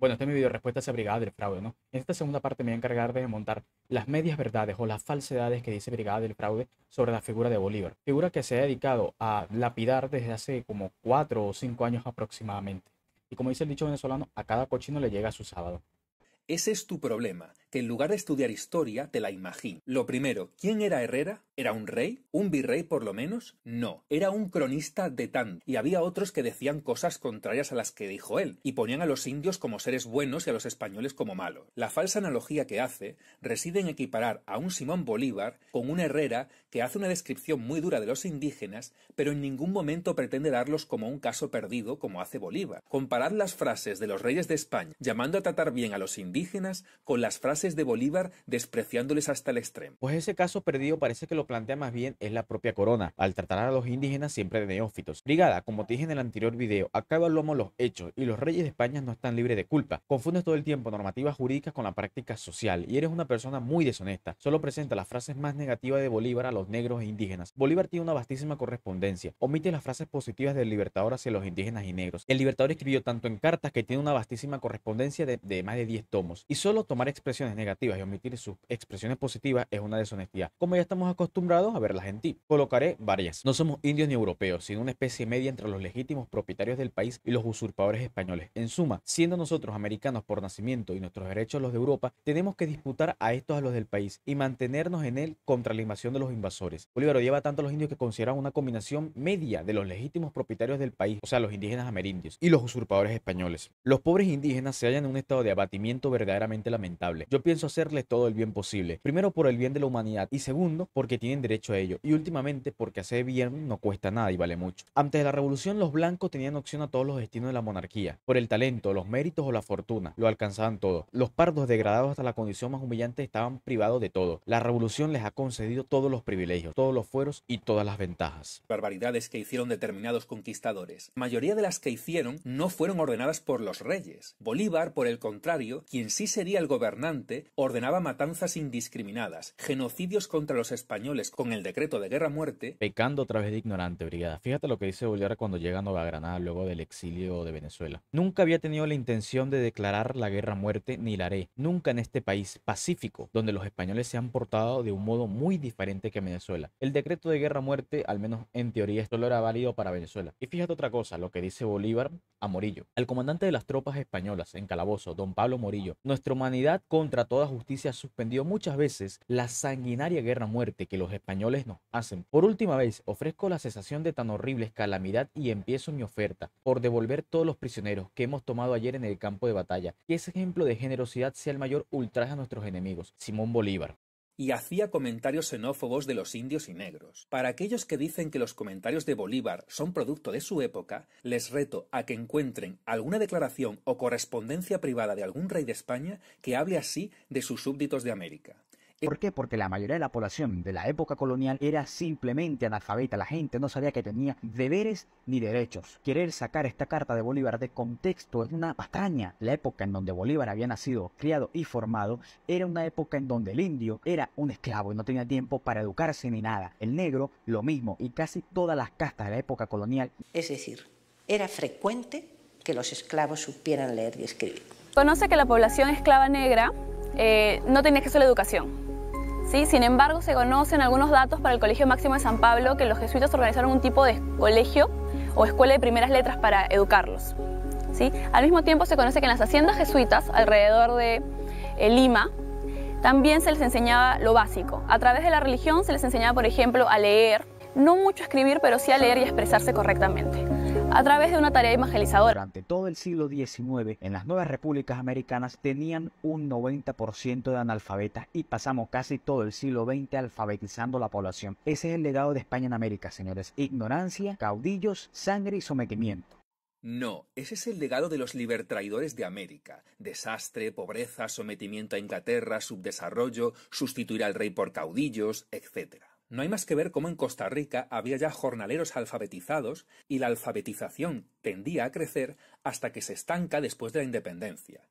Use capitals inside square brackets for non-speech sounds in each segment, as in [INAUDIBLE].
Bueno, este es mi video respuesta a brigada del fraude, ¿no? En esta segunda parte me voy a encargar de montar las medias verdades o las falsedades que dice Brigada del Fraude sobre la figura de Bolívar. Figura que se ha dedicado a lapidar desde hace como cuatro o cinco años aproximadamente. Y como dice el dicho venezolano, a cada cochino le llega su sábado. Ese es tu problema, que en lugar de estudiar historia te la imagines. Lo primero, ¿quién era Herrera? ¿Era un rey? ¿Un virrey por lo menos? No, era un cronista de Tan, y había otros que decían cosas contrarias a las que dijo él, y ponían a los indios como seres buenos y a los españoles como malos. La falsa analogía que hace reside en equiparar a un Simón Bolívar con un Herrera que hace una descripción muy dura de los indígenas, pero en ningún momento pretende darlos como un caso perdido como hace Bolívar. Comparad las frases de los reyes de España llamando a tratar bien a los indígenas indígenas con las frases de Bolívar despreciándoles hasta el extremo. Pues ese caso perdido parece que lo plantea más bien es la propia corona, al tratar a los indígenas siempre de neófitos. Brigada, como te dije en el anterior video, acá evaluamos los hechos y los reyes de España no están libres de culpa. Confundes todo el tiempo normativas jurídicas con la práctica social y eres una persona muy deshonesta. Solo presenta las frases más negativas de Bolívar a los negros e indígenas. Bolívar tiene una vastísima correspondencia. Omite las frases positivas del libertador hacia los indígenas y negros. El libertador escribió tanto en cartas que tiene una vastísima correspondencia de, de más de 10 tomos y solo tomar expresiones negativas y omitir sus expresiones positivas es una deshonestidad, como ya estamos acostumbrados a verlas en ti. Colocaré varias. No somos indios ni europeos, sino una especie media entre los legítimos propietarios del país y los usurpadores españoles. En suma, siendo nosotros americanos por nacimiento y nuestros derechos los de Europa, tenemos que disputar a estos a los del país y mantenernos en él contra la invasión de los invasores. Bolívar lleva tanto a los indios que consideran una combinación media de los legítimos propietarios del país, o sea, los indígenas amerindios, y los usurpadores españoles. Los pobres indígenas se hallan en un estado de abatimiento verdaderamente lamentable. Yo pienso hacerle todo el bien posible. Primero por el bien de la humanidad y segundo porque tienen derecho a ello. Y últimamente porque hacer bien no cuesta nada y vale mucho. Antes de la revolución los blancos tenían opción a todos los destinos de la monarquía. Por el talento, los méritos o la fortuna. Lo alcanzaban todo. Los pardos degradados hasta la condición más humillante estaban privados de todo. La revolución les ha concedido todos los privilegios, todos los fueros y todas las ventajas. Barbaridades que hicieron determinados conquistadores. mayoría de las que hicieron no fueron ordenadas por los reyes. Bolívar, por el contrario, quien sí sería el gobernante, ordenaba matanzas indiscriminadas, genocidios contra los españoles con el decreto de guerra-muerte. Pecando otra vez de ignorante, Brigada. Fíjate lo que dice Bolívar cuando llega a Nueva Granada luego del exilio de Venezuela. Nunca había tenido la intención de declarar la guerra-muerte ni la haré. Nunca en este país pacífico, donde los españoles se han portado de un modo muy diferente que Venezuela. El decreto de guerra-muerte, al menos en teoría, solo era válido para Venezuela. Y fíjate otra cosa, lo que dice Bolívar a Morillo. Al comandante de las tropas españolas en Calabozo, don Pablo Morillo, nuestra humanidad contra toda justicia suspendió muchas veces la sanguinaria guerra-muerte que los españoles nos hacen. Por última vez, ofrezco la cesación de tan horribles calamidad y empiezo mi oferta por devolver todos los prisioneros que hemos tomado ayer en el campo de batalla. Que ese ejemplo de generosidad sea el mayor ultraje a nuestros enemigos. Simón Bolívar y hacía comentarios xenófobos de los indios y negros. Para aquellos que dicen que los comentarios de Bolívar son producto de su época, les reto a que encuentren alguna declaración o correspondencia privada de algún rey de España que hable así de sus súbditos de América. ¿Por qué? Porque la mayoría de la población de la época colonial era simplemente analfabeta. La gente no sabía que tenía deberes ni derechos. Querer sacar esta carta de Bolívar de contexto es una patraña. La época en donde Bolívar había nacido, criado y formado era una época en donde el indio era un esclavo y no tenía tiempo para educarse ni nada. El negro lo mismo y casi todas las castas de la época colonial. Es decir, era frecuente que los esclavos supieran leer y escribir. Conoce que la población esclava negra eh, no tenía acceso a la educación. ¿Sí? Sin embargo, se conocen algunos datos para el Colegio Máximo de San Pablo que los jesuitas organizaron un tipo de colegio o escuela de primeras letras para educarlos. ¿Sí? Al mismo tiempo se conoce que en las haciendas jesuitas alrededor de eh, Lima también se les enseñaba lo básico. A través de la religión se les enseñaba, por ejemplo, a leer, no mucho a escribir, pero sí a leer y a expresarse correctamente a través de una tarea evangelizadora. Durante todo el siglo XIX, en las nuevas repúblicas americanas tenían un 90% de analfabetas y pasamos casi todo el siglo XX alfabetizando la población. Ese es el legado de España en América, señores. Ignorancia, caudillos, sangre y sometimiento. No, ese es el legado de los libertraidores de América. Desastre, pobreza, sometimiento a Inglaterra, subdesarrollo, sustituir al rey por caudillos, etcétera. No hay más que ver cómo en Costa Rica había ya jornaleros alfabetizados y la alfabetización tendía a crecer hasta que se estanca después de la independencia.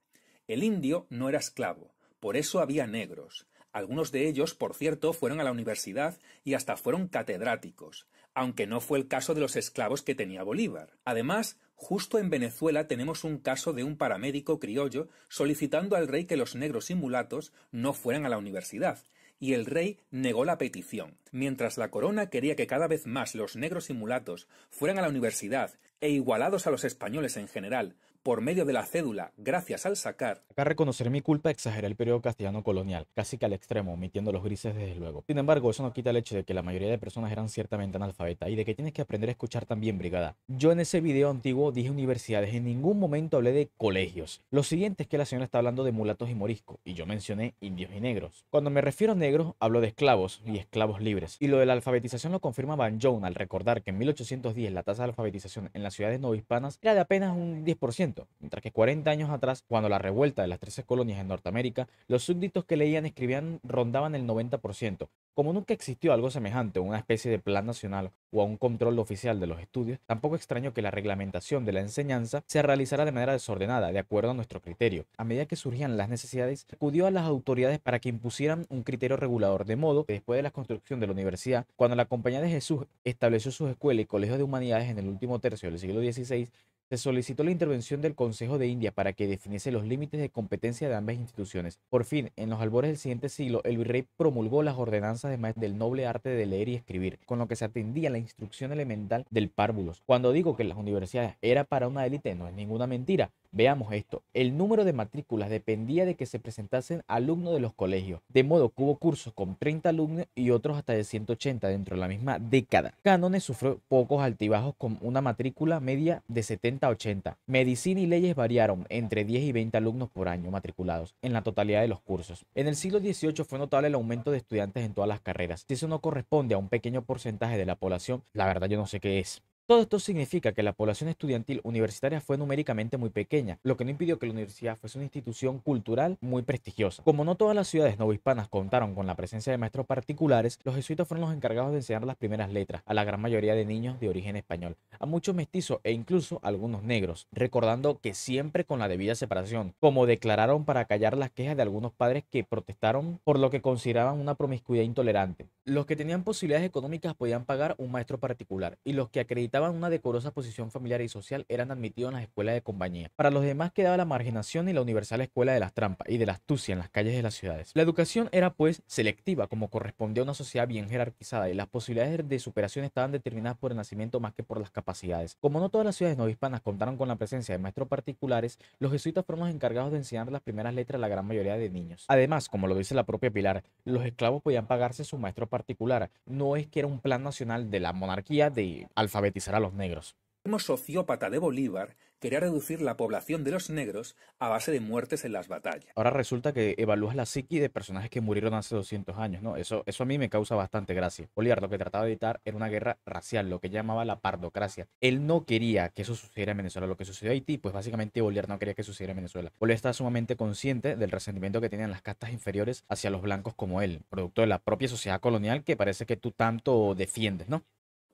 El indio no era esclavo, por eso había negros. Algunos de ellos, por cierto, fueron a la universidad y hasta fueron catedráticos, aunque no fue el caso de los esclavos que tenía Bolívar. Además, justo en Venezuela tenemos un caso de un paramédico criollo solicitando al rey que los negros y mulatos no fueran a la universidad, y el rey negó la petición, mientras la corona quería que cada vez más los negros y mulatos fueran a la universidad e igualados a los españoles en general, por medio de la cédula gracias al sacar. Acá reconocer mi culpa exageré el periodo castellano colonial, casi que al extremo, omitiendo los grises desde luego. Sin embargo, eso no quita el hecho de que la mayoría de personas eran ciertamente analfabetas y de que tienes que aprender a escuchar también, brigada. Yo en ese video antiguo dije universidades, en ningún momento hablé de colegios. Lo siguiente es que la señora está hablando de mulatos y moriscos, y yo mencioné indios y negros. Cuando me refiero a negros, hablo de esclavos y esclavos libres. Y lo de la alfabetización lo confirma Van Joan al recordar que en 1810 la tasa de alfabetización en las ciudades hispanas era de apenas un 10% mientras que 40 años atrás, cuando la revuelta de las 13 colonias en Norteamérica, los súbditos que leían y escribían rondaban el 90%. Como nunca existió algo semejante, una especie de plan nacional o a un control oficial de los estudios, tampoco extraño que la reglamentación de la enseñanza se realizara de manera desordenada, de acuerdo a nuestro criterio. A medida que surgían las necesidades, acudió a las autoridades para que impusieran un criterio regulador, de modo que después de la construcción de la universidad, cuando la Compañía de Jesús estableció sus escuelas y colegios de humanidades en el último tercio del siglo XVI, se solicitó la intervención del Consejo de India para que definiese los límites de competencia de ambas instituciones. Por fin, en los albores del siguiente siglo, el virrey promulgó las ordenanzas del noble arte de leer y escribir, con lo que se atendía la instrucción elemental del párvulos. Cuando digo que las universidades era para una élite, no es ninguna mentira, Veamos esto. El número de matrículas dependía de que se presentasen alumnos de los colegios, de modo que hubo cursos con 30 alumnos y otros hasta de 180 dentro de la misma década. Cánones sufrió pocos altibajos con una matrícula media de 70 a 80. Medicina y leyes variaron entre 10 y 20 alumnos por año matriculados en la totalidad de los cursos. En el siglo XVIII fue notable el aumento de estudiantes en todas las carreras. Si eso no corresponde a un pequeño porcentaje de la población, la verdad yo no sé qué es. Todo esto significa que la población estudiantil universitaria fue numéricamente muy pequeña, lo que no impidió que la universidad fuese una institución cultural muy prestigiosa. Como no todas las ciudades novohispanas contaron con la presencia de maestros particulares, los jesuitas fueron los encargados de enseñar las primeras letras a la gran mayoría de niños de origen español, a muchos mestizos e incluso algunos negros, recordando que siempre con la debida separación, como declararon para callar las quejas de algunos padres que protestaron por lo que consideraban una promiscuidad intolerante. Los que tenían posibilidades económicas podían pagar un maestro particular y los que acreditaban una decorosa posición familiar y social eran admitidos en las escuelas de compañía. Para los demás quedaba la marginación y la universal escuela de las trampas y de la astucia en las calles de las ciudades. La educación era pues selectiva, como correspondía a una sociedad bien jerarquizada, y las posibilidades de superación estaban determinadas por el nacimiento más que por las capacidades. Como no todas las ciudades hispanas contaron con la presencia de maestros particulares, los jesuitas fueron los encargados de enseñar las primeras letras a la gran mayoría de niños. Además, como lo dice la propia Pilar, los esclavos podían pagarse su maestro particular. No es que era un plan nacional de la monarquía de alfabetizar a los negros. El sociópata de Bolívar quería reducir la población de los negros a base de muertes en las batallas. Ahora resulta que evalúas la psiqui de personajes que murieron hace 200 años, ¿no? Eso, eso a mí me causa bastante gracia. Bolívar lo que trataba de evitar era una guerra racial, lo que llamaba la pardocracia. Él no quería que eso sucediera en Venezuela. Lo que sucedió en Haití, pues básicamente Bolívar no quería que sucediera en Venezuela. Bolívar está sumamente consciente del resentimiento que tenían las castas inferiores hacia los blancos como él, producto de la propia sociedad colonial que parece que tú tanto defiendes, ¿no?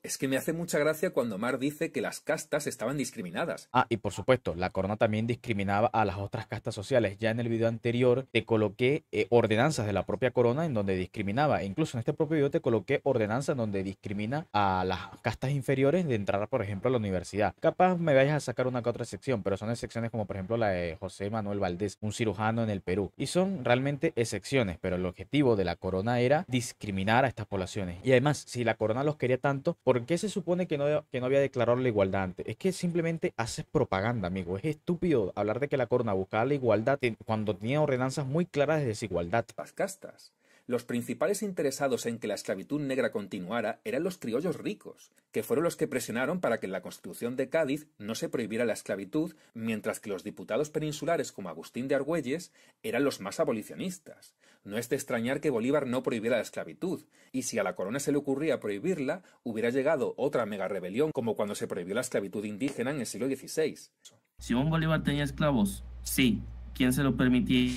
Es que me hace mucha gracia cuando Mar dice que las castas estaban discriminadas. Ah, y por supuesto, la corona también discriminaba a las otras castas sociales. Ya en el video anterior te coloqué eh, ordenanzas de la propia corona en donde discriminaba. E incluso en este propio video te coloqué ordenanzas donde discrimina a las castas inferiores de entrar, por ejemplo, a la universidad. Capaz me vayas a sacar una que otra excepción, pero son excepciones como por ejemplo la de José Manuel Valdés, un cirujano en el Perú. Y son realmente excepciones, pero el objetivo de la corona era discriminar a estas poblaciones. Y además, si la corona los quería tanto, ¿por qué se supone que no, había declarado la igualdad antes? Es que simplemente haces propaganda, amigo. Es estúpido hablar de que la corona buscaba la igualdad cuando tenía ordenanzas muy claras de desigualdad. Las castas los principales interesados en que la esclavitud negra continuara eran los criollos ricos, que fueron los que presionaron para que en la Constitución de Cádiz no se prohibiera la esclavitud, mientras que los diputados peninsulares como Agustín de Argüelles eran los más abolicionistas. No es de extrañar que Bolívar no prohibiera la esclavitud, y si a la corona se le ocurría prohibirla, hubiera llegado otra mega rebelión como cuando se prohibió la esclavitud indígena en el siglo XVI. Si un Bolívar tenía esclavos? Sí. ¿Quién se lo permitía?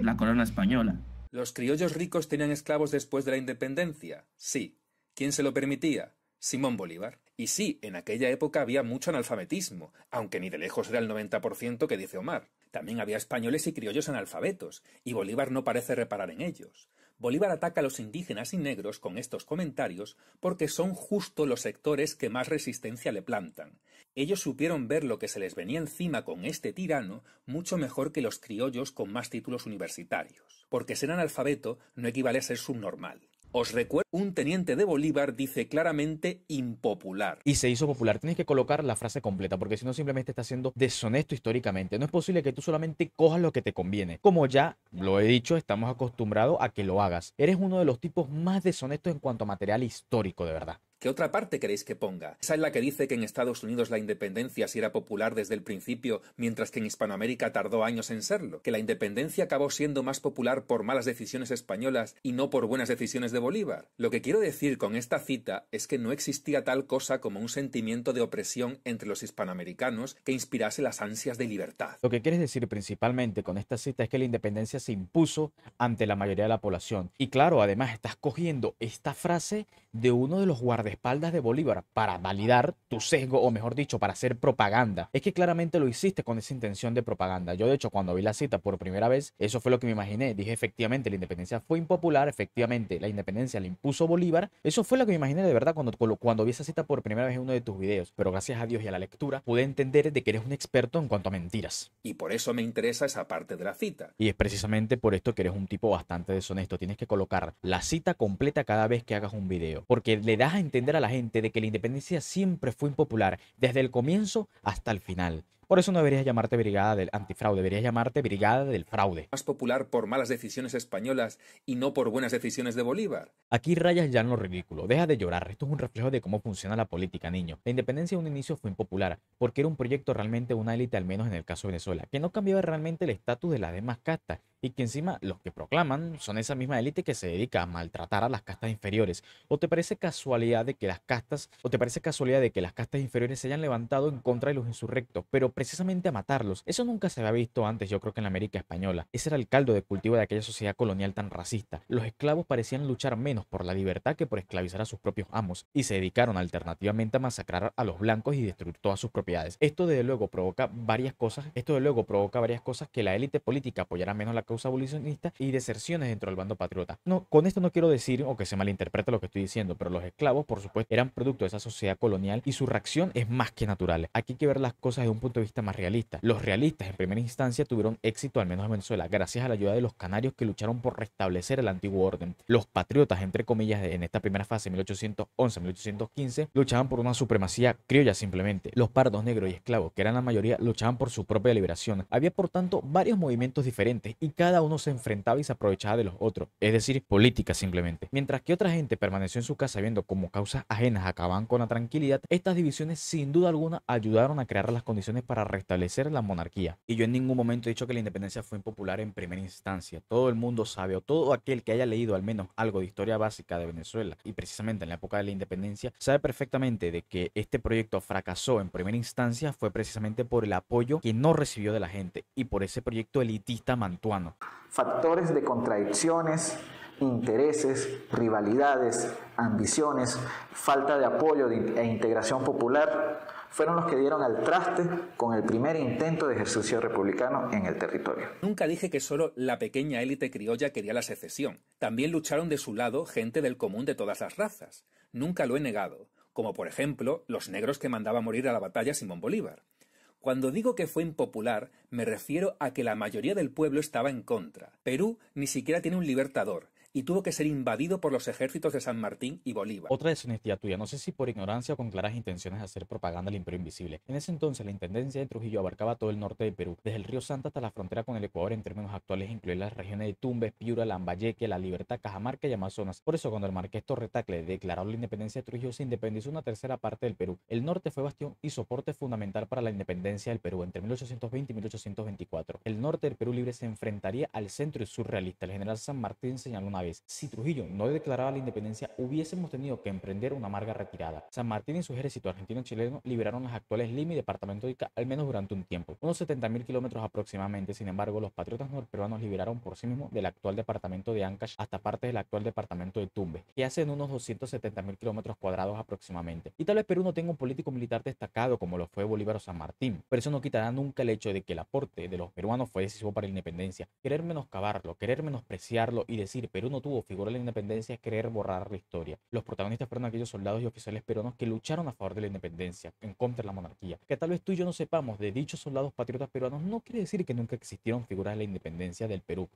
La corona española. ¿Los criollos ricos tenían esclavos después de la independencia? Sí. ¿Quién se lo permitía? Simón Bolívar. Y sí, en aquella época había mucho analfabetismo, aunque ni de lejos era el 90% que dice Omar. También había españoles y criollos analfabetos, y Bolívar no parece reparar en ellos. Bolívar ataca a los indígenas y negros con estos comentarios porque son justo los sectores que más resistencia le plantan. Ellos supieron ver lo que se les venía encima con este tirano mucho mejor que los criollos con más títulos universitarios, porque ser analfabeto no equivale a ser subnormal. Os recuerdo, un teniente de Bolívar dice claramente impopular. Y se hizo popular. Tienes que colocar la frase completa, porque si no simplemente está siendo deshonesto históricamente. No es posible que tú solamente cojas lo que te conviene. Como ya lo he dicho, estamos acostumbrados a que lo hagas. Eres uno de los tipos más deshonestos en cuanto a material histórico, de verdad. ¿Qué otra parte queréis que ponga? Esa es la que dice que en Estados Unidos la independencia sí era popular desde el principio, mientras que en Hispanoamérica tardó años en serlo, que la independencia acabó siendo más popular por malas decisiones españolas y no por buenas decisiones de Bolívar. Lo que quiero decir con esta cita es que no existía tal cosa como un sentimiento de opresión entre los hispanoamericanos que inspirase las ansias de libertad. Lo que quieres decir principalmente con esta cita es que la independencia se impuso ante la mayoría de la población. Y claro, además estás cogiendo esta frase de uno de los guardias espaldas de Bolívar para validar tu sesgo, o mejor dicho, para hacer propaganda. Es que claramente lo hiciste con esa intención de propaganda. Yo, de hecho, cuando vi la cita por primera vez, eso fue lo que me imaginé. Dije, efectivamente, la independencia fue impopular, efectivamente, la independencia la impuso Bolívar. Eso fue lo que me imaginé de verdad cuando, cuando vi esa cita por primera vez en uno de tus videos. Pero gracias a Dios y a la lectura, pude entender de que eres un experto en cuanto a mentiras. Y por eso me interesa esa parte de la cita. Y es precisamente por esto que eres un tipo bastante deshonesto. Tienes que colocar la cita completa cada vez que hagas un video, porque le das a entender a la gente de que la independencia siempre fue impopular, desde el comienzo hasta el final. Por eso no deberías llamarte Brigada del Antifraude, deberías llamarte Brigada del Fraude. Más popular por malas decisiones españolas y no por buenas decisiones de Bolívar. Aquí rayas ya en lo ridículo. Deja de llorar. Esto es un reflejo de cómo funciona la política, niño. La independencia en un inicio fue impopular, porque era un proyecto realmente una élite, al menos en el caso de Venezuela, que no cambiaba realmente el estatus de las demás castas y que encima los que proclaman son esa misma élite que se dedica a maltratar a las castas inferiores. ¿O te parece casualidad de que las castas, o te parece casualidad de que las castas inferiores se hayan levantado en contra de los insurrectos, pero precisamente a matarlos. Eso nunca se había visto antes, yo creo que en la América Española. Ese era el caldo de cultivo de aquella sociedad colonial tan racista. Los esclavos parecían luchar menos por la libertad que por esclavizar a sus propios amos, y se dedicaron alternativamente a masacrar a los blancos y destruir todas sus propiedades. Esto desde luego provoca varias cosas, esto de luego provoca varias cosas que la élite política apoyara menos la causa abolicionista y deserciones dentro del bando patriota. No, con esto no quiero decir o que se malinterprete lo que estoy diciendo, pero los esclavos, por supuesto, eran producto de esa sociedad colonial y su reacción es más que natural. Aquí hay que ver las cosas de un punto de vista más realista. Los realistas en primera instancia tuvieron éxito al menos en Venezuela gracias a la ayuda de los canarios que lucharon por restablecer el antiguo orden. Los patriotas, entre comillas, en esta primera fase 1811-1815 luchaban por una supremacía criolla simplemente. Los pardos negros y esclavos, que eran la mayoría, luchaban por su propia liberación. Había por tanto varios movimientos diferentes y cada uno se enfrentaba y se aprovechaba de los otros, es decir, política simplemente. Mientras que otra gente permaneció en su casa viendo cómo causas ajenas acababan con la tranquilidad, estas divisiones sin duda alguna ayudaron a crear las condiciones para para restablecer la monarquía. Y yo en ningún momento he dicho que la independencia fue impopular en primera instancia. Todo el mundo sabe, o todo aquel que haya leído al menos algo de historia básica de Venezuela, y precisamente en la época de la independencia, sabe perfectamente de que este proyecto fracasó en primera instancia fue precisamente por el apoyo que no recibió de la gente y por ese proyecto elitista mantuano. Factores de contradicciones, intereses, rivalidades, ambiciones, falta de apoyo e integración popular fueron los que dieron al traste con el primer intento de ejercicio republicano en el territorio. Nunca dije que solo la pequeña élite criolla quería la secesión. También lucharon de su lado gente del común de todas las razas. Nunca lo he negado, como por ejemplo los negros que mandaba morir a la batalla Simón Bolívar. Cuando digo que fue impopular, me refiero a que la mayoría del pueblo estaba en contra. Perú ni siquiera tiene un libertador, y tuvo que ser invadido por los ejércitos de San Martín y Bolívar. Otra deshonestidad tuya, no sé si por ignorancia o con claras intenciones de hacer propaganda al imperio invisible. En ese entonces la intendencia de Trujillo abarcaba todo el norte de Perú, desde el río Santa hasta la frontera con el Ecuador en términos actuales, incluidas las regiones de Tumbes, Piura, Lambayeque, La Libertad, Cajamarca y Amazonas. Por eso cuando el marqués Torretacle declaró la independencia de Trujillo se independizó una tercera parte del Perú. El norte fue bastión y soporte fundamental para la independencia del Perú entre 1820 y 1824. El norte del Perú libre se enfrentaría al centro y sur realista. El general San Martín señaló una si Trujillo no declaraba la independencia, hubiésemos tenido que emprender una amarga retirada. San Martín y su ejército argentino-chileno liberaron las actuales Lima y departamento de Ica al menos durante un tiempo, unos 70.000 kilómetros aproximadamente. Sin embargo, los patriotas norperuanos liberaron por sí mismos del actual departamento de Ancash hasta parte del actual departamento de Tumbes, que hacen unos 270.000 kilómetros cuadrados aproximadamente. Y tal vez Perú no tenga un político militar destacado como lo fue Bolívar o San Martín, pero eso no quitará nunca el hecho de que el aporte de los peruanos fue decisivo para la independencia. Querer menoscabarlo, querer menospreciarlo y decir Perú no no tuvo figura de la independencia es querer borrar la historia. Los protagonistas fueron aquellos soldados y oficiales peruanos que lucharon a favor de la independencia, en contra de la monarquía. Que tal vez tú y yo no sepamos de dichos soldados patriotas peruanos no quiere decir que nunca existieron figuras de la independencia del Perú.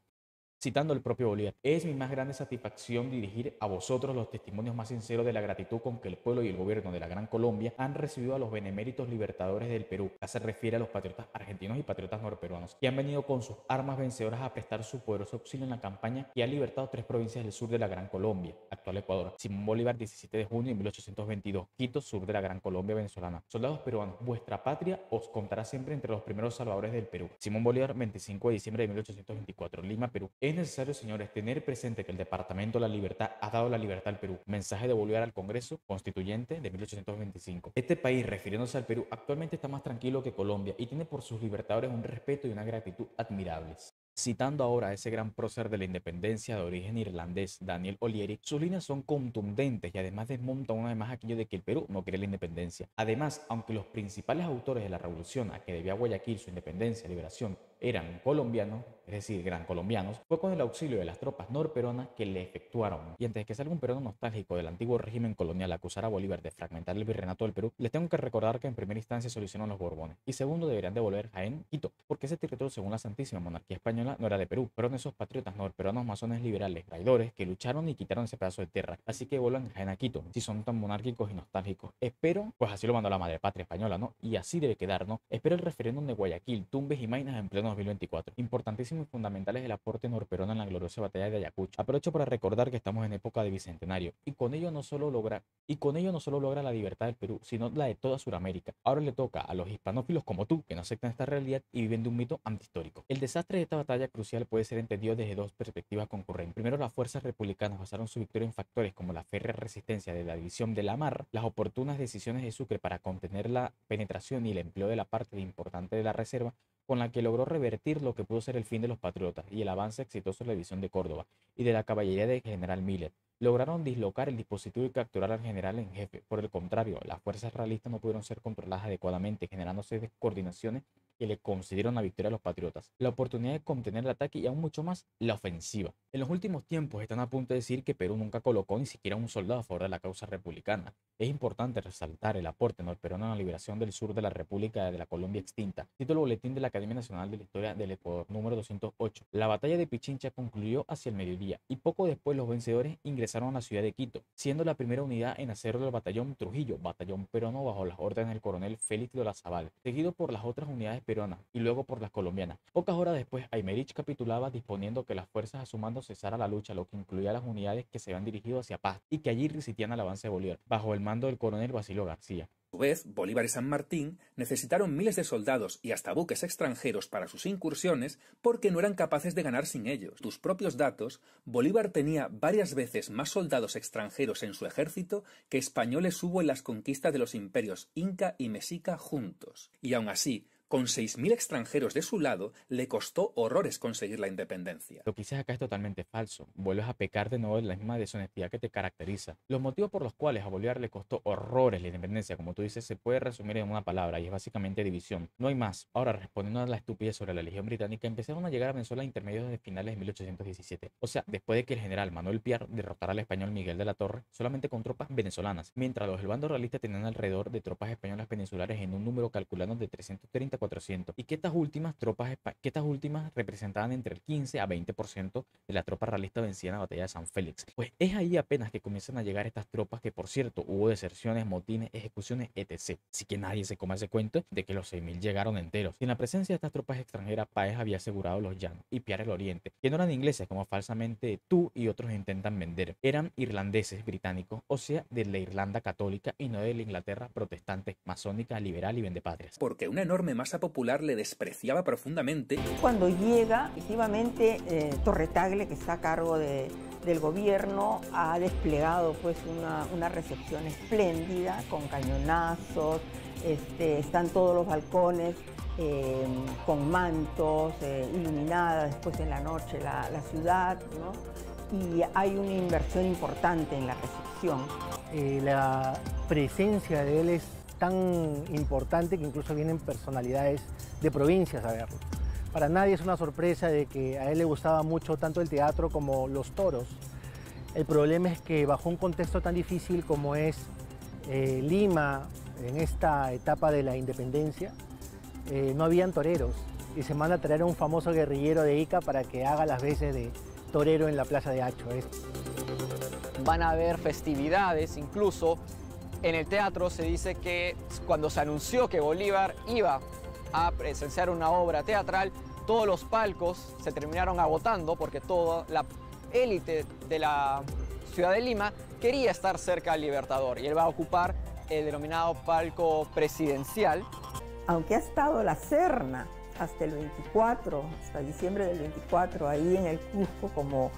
Citando el propio Bolívar, es mi más grande satisfacción dirigir a vosotros los testimonios más sinceros de la gratitud con que el pueblo y el gobierno de la Gran Colombia han recibido a los beneméritos libertadores del Perú, ya se refiere a los patriotas argentinos y patriotas norperuanos, que han venido con sus armas vencedoras a prestar su poderoso auxilio en la campaña y ha libertado tres provincias del sur de la Gran Colombia, actual Ecuador. Simón Bolívar, 17 de junio de 1822, Quito, sur de la Gran Colombia venezolana. Soldados peruanos, vuestra patria os contará siempre entre los primeros salvadores del Perú. Simón Bolívar, 25 de diciembre de 1824, Lima, Perú es necesario, señores, tener presente que el Departamento de la Libertad ha dado la libertad al Perú. Mensaje de volver al Congreso Constituyente de 1825. Este país, refiriéndose al Perú, actualmente está más tranquilo que Colombia y tiene por sus libertadores un respeto y una gratitud admirables. Citando ahora a ese gran prócer de la independencia de origen irlandés, Daniel O'Leary, sus líneas son contundentes y además desmontan una vez más aquello de que el Perú no quiere la independencia. Además, aunque los principales autores de la revolución a que debía Guayaquil su independencia, liberación eran colombianos, es decir, gran colombianos, fue con el auxilio de las tropas norperonas que le efectuaron. Y antes de que salga un peruano nostálgico del antiguo régimen colonial a acusar a Bolívar de fragmentar el virreinato del Perú, les tengo que recordar que en primera instancia solucionaron los Borbones y segundo deberían devolver Jaén, Quito, porque ese territorio según la Santísima Monarquía Española no era de Perú, fueron esos patriotas norperuanos masones liberales, traidores, que lucharon y quitaron ese pedazo de tierra. Así que vuelvan Jaén a Quito, si son tan monárquicos y nostálgicos. Espero, pues así lo mandó la madre patria española, ¿no? Y así debe quedar, ¿no? Espero el referéndum de Guayaquil, tumbes y mainas en pleno 2024. Importantísimo y fundamental es el aporte norperona en la gloriosa batalla de Ayacucho. Aprovecho para recordar que estamos en época de bicentenario y con ello no solo logra y con ello no solo logra la libertad del Perú, sino la de toda Sudamérica. Ahora le toca a los hispanófilos como tú que no aceptan esta realidad y viven de un mito antihistórico. El desastre de esta batalla crucial puede ser entendido desde dos perspectivas concurrentes. Primero, las fuerzas republicanas basaron su victoria en factores como la férrea resistencia de la división de la mar, las oportunas decisiones de Sucre para contener la penetración y el empleo de la parte importante de la reserva con la que logró revertir lo que pudo ser el fin de los patriotas y el avance exitoso de la división de Córdoba y de la caballería de General Miller, lograron dislocar el dispositivo y capturar al general en jefe. Por el contrario, las fuerzas realistas no pudieron ser controladas adecuadamente, generándose descoordinaciones que le concedieron la victoria a los patriotas, la oportunidad de contener el ataque y aún mucho más la ofensiva. En los últimos tiempos están a punto de decir que Perú nunca colocó ni siquiera un soldado a favor de la causa republicana. Es importante resaltar el aporte norperuano a la liberación del sur de la República de la Colombia extinta. Título Boletín de la Academia Nacional de la Historia del Ecuador número 208. La batalla de Pichincha concluyó hacia el mediodía y poco después los vencedores ingresaron la ciudad de Quito, siendo la primera unidad en hacerlo el batallón Trujillo, batallón peruano bajo las órdenes del coronel Félix de la seguido por las otras unidades peruanas y luego por las colombianas. Pocas horas después, Aymerich capitulaba disponiendo que las fuerzas a su mando cesara la lucha, lo que incluía las unidades que se habían dirigido hacia Paz y que allí resistían al avance de Bolívar, bajo el mando del coronel Basilio García. A su vez, Bolívar y San Martín necesitaron miles de soldados y hasta buques extranjeros para sus incursiones porque no eran capaces de ganar sin ellos. Tus propios datos, Bolívar tenía varias veces más soldados extranjeros en su ejército que españoles hubo en las conquistas de los imperios inca y mexica juntos. Y aun así, con 6.000 extranjeros de su lado, le costó horrores conseguir la independencia. Lo que dices acá es totalmente falso. Vuelves a pecar de nuevo de la misma deshonestidad que te caracteriza. Los motivos por los cuales a Bolívar le costó horrores la independencia, como tú dices, se puede resumir en una palabra y es básicamente división. No hay más. Ahora, respondiendo a la estupidez sobre la Legión Británica, empezaron a llegar a Venezuela a intermedios de finales de 1817. O sea, después de que el general Manuel Piar derrotara al español Miguel de la Torre solamente con tropas venezolanas, mientras los del bando realista tenían alrededor de tropas españolas peninsulares en un número calculado de 330 400. Y que estas últimas tropas, que estas últimas representaban entre el 15 a 20% de la tropa realista vencida en la batalla de San Félix. Pues es ahí apenas que comienzan a llegar estas tropas que, por cierto, hubo deserciones, motines, ejecuciones, etc. Así que nadie se coma ese cuento de que los 6.000 llegaron enteros. en la presencia de estas tropas extranjeras, Páez había asegurado los llanos y Piar el oriente, que no eran ingleses como falsamente tú y otros intentan vender. Eran irlandeses, británicos, o sea, de la Irlanda católica y no de la Inglaterra protestante, masónica, liberal y vendepatrias. Porque una enorme masa popular le despreciaba profundamente. Cuando llega, efectivamente, eh, Torretagle, que está a cargo de, del gobierno, ha desplegado pues una, recepción espléndida, con cañonazos, este, están todos los balcones em, con mantos, eh, iluminada después en la noche la, la ciudad, y hay una inversión importante en la recepción. Eh, la presencia de él es tan importante que incluso vienen personalidades de provincias a verlo. Para nadie es una sorpresa de que a él le gustaba mucho tanto el teatro como los toros. El problema es que bajo un contexto tan difícil como es eh, Lima en esta etapa de la independencia, eh, no habían toreros y se manda a traer a un famoso guerrillero de Ica para que haga las veces de torero en la plaza de Hacho. Van a haber festividades incluso en el teatro se dice que cuando se anunció que Bolívar iba a presenciar una obra teatral, todos los palcos se terminaron agotando porque toda la élite de la ciudad de Lima quería estar cerca al Libertador y él va a ocupar el denominado palco presidencial. Aunque ha estado la Serna hasta el 24, hasta diciembre del 24, ahí en el Cusco como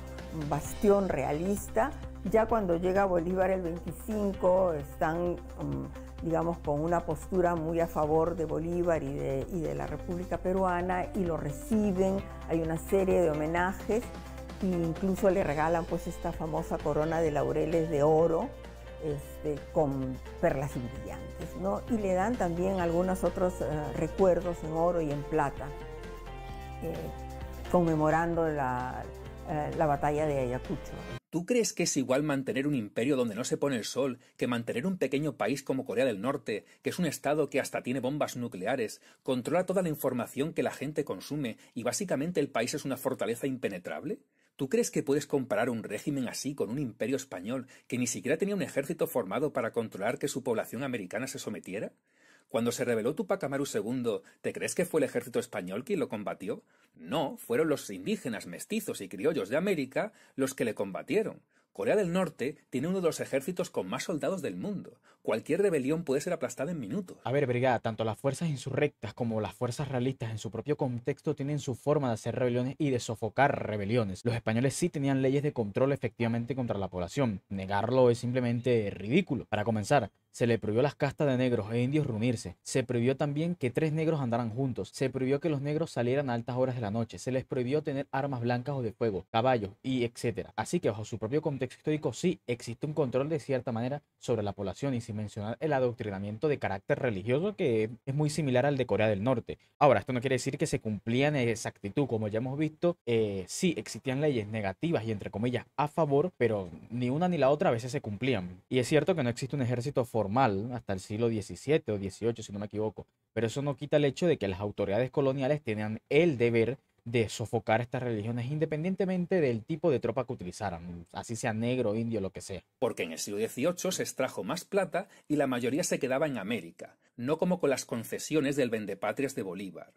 bastión realista. Ya cuando llega Bolívar el 25 están, mm, digamos, con una postura muy a favor de Bolívar y de, la República Peruana y lo reciben, hay una serie de homenajes e incluso le regalan pues esta famosa corona de laureles de oro este, con perlas brillantes, ¿no? Y le dan también algunos otros eh, recuerdos en oro y en plata, eh, conmemorando la, eh, la batalla de Ayacucho. ¿Tú crees que es igual mantener un imperio donde no se pone el sol que mantener un pequeño país como Corea del Norte, que es un estado que hasta tiene bombas nucleares, controla toda la información que la gente consume y básicamente el país es una fortaleza impenetrable? ¿Tú crees que puedes comparar un régimen así con un imperio español que ni siquiera tenía un ejército formado para controlar que su población americana se sometiera? Cuando se rebeló Tupac Amaru II, ¿te crees que fue el ejército español quien lo combatió? No, fueron los indígenas, mestizos y criollos de América los que le combatieron. Corea del Norte tiene uno de los ejércitos con más soldados del mundo cualquier rebelión puede ser aplastada en minutos. A ver, Brigada, tanto las fuerzas insurrectas como las fuerzas realistas en su propio contexto tienen su forma de hacer rebeliones y de sofocar rebeliones. Los españoles sí tenían leyes de control efectivamente contra la población. Negarlo es simplemente ridículo. Para comenzar, se le prohibió las castas de negros e indios reunirse. Se prohibió también que tres negros andaran juntos. Se prohibió que los negros salieran a altas horas de la noche. Se les prohibió tener armas blancas o de fuego, caballos y etc. Así que bajo su propio contexto histórico sí existe un control de cierta manera sobre la población y mencionar el adoctrinamiento de carácter religioso que es muy similar al de Corea del Norte. Ahora, esto no quiere decir que se cumplían en exactitud, como ya hemos visto, eh, sí existían leyes negativas y entre comillas a favor, pero ni una ni la otra a veces se cumplían. Y es cierto que no existe un ejército formal hasta el siglo XVII o XVIII, si no me equivoco, pero eso no quita el hecho de que las autoridades coloniales tenían el deber de sofocar estas religiones, independientemente del tipo de tropa que utilizaran, así sea negro, indio, lo que sea. Porque en el siglo XVIII se extrajo más plata y la mayoría se quedaba en América, no como con las concesiones del vendepatrias de Bolívar.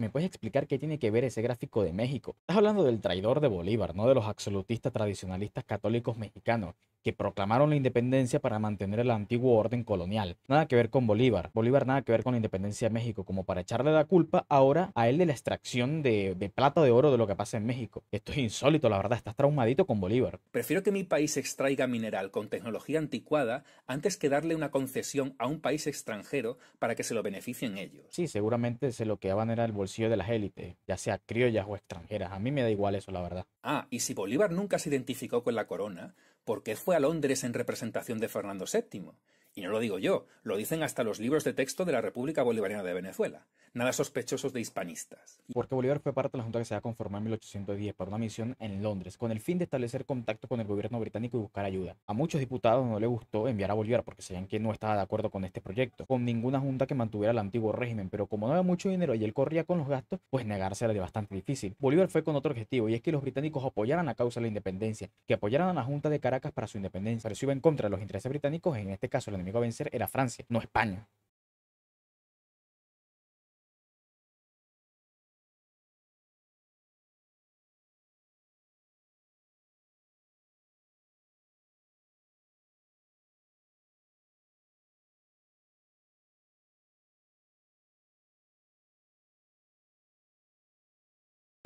¿Me puedes explicar qué tiene que ver ese gráfico de México? Estás hablando del traidor de Bolívar, no de los absolutistas tradicionalistas católicos mexicanos que proclamaron la independencia para mantener el antiguo orden colonial. Nada que ver con Bolívar. Bolívar nada que ver con la independencia de México, como para echarle la culpa ahora a él de la extracción de, plata de oro de lo que pasa en México. Esto es insólito, la verdad, estás traumadito con Bolívar. Prefiero que mi país extraiga mineral con tecnología anticuada antes que darle una concesión a un país extranjero para que se lo beneficien ellos. Sí, seguramente se lo que era el de las élites, ya sea criollas o extranjeras. A mí me da igual eso, la verdad. Ah, y si Bolívar nunca se identificó con la corona, ¿por qué fue a Londres en representación de Fernando VII? Y no lo digo yo, lo dicen hasta los libros de texto de la República Bolivariana de Venezuela. Nada sospechosos de hispanistas. Porque Bolívar fue parte de la Junta que se había conformado en 1810 para una misión en Londres, con el fin de establecer contacto con el gobierno británico y buscar ayuda. A muchos diputados no les gustó enviar a Bolívar porque sabían que no estaba de acuerdo con este proyecto, con ninguna junta que mantuviera el antiguo régimen, pero como no había mucho dinero y él corría con los gastos, pues negarse era bastante difícil. Bolívar fue con otro objetivo y es que los británicos apoyaran a causa de la independencia, que apoyaran a la Junta de Caracas para su independencia, pero iba en contra de los intereses británicos, en este caso la a a vencer era Francia, no España.